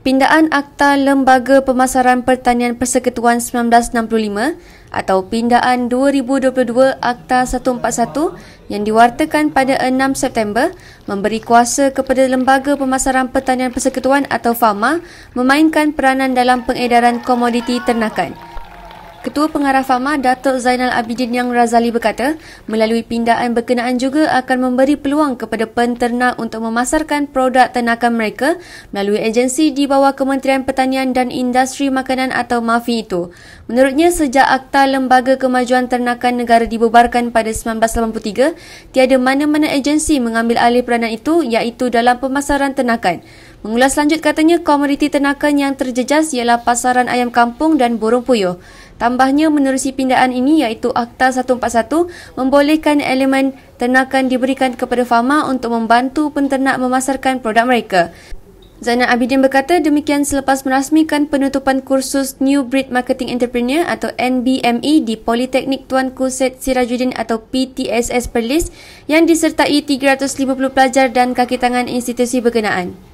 Pindaan Akta Lembaga Pemasaran Pertanian Persekutuan 1965 atau Pindaan 2022 Akta 141 yang diwartakan pada 6 September memberi kuasa kepada Lembaga Pemasaran Pertanian Persekutuan atau FAMA memainkan peranan dalam pengedaran komoditi ternakan. Ketua Pengarah Fama Datuk Zainal Abidin Yang Razali berkata, melalui pindaan berkenaan juga akan memberi peluang kepada penternak untuk memasarkan produk ternakan mereka melalui agensi di bawah Kementerian Pertanian dan Industri Makanan atau MAFI itu. Menurutnya, sejak Akta Lembaga Kemajuan Ternakan Negara dibubarkan pada 1983, tiada mana-mana agensi mengambil alih peranan itu iaitu dalam pemasaran ternakan. Mengulas lanjut katanya, komoditi ternakan yang terjejas ialah pasaran ayam kampung dan burung puyuh. Tambahnya menerusi pindaan ini iaitu Akta 141 membolehkan elemen ternakan diberikan kepada fama untuk membantu penternak memasarkan produk mereka. Zainal Abidin berkata demikian selepas merasmikan penutupan kursus New Breed Marketing Entrepreneur atau NBME di Politeknik Tuan Syed Sirajuddin atau PTSS Perlis yang disertai 350 pelajar dan kakitangan institusi berkenaan.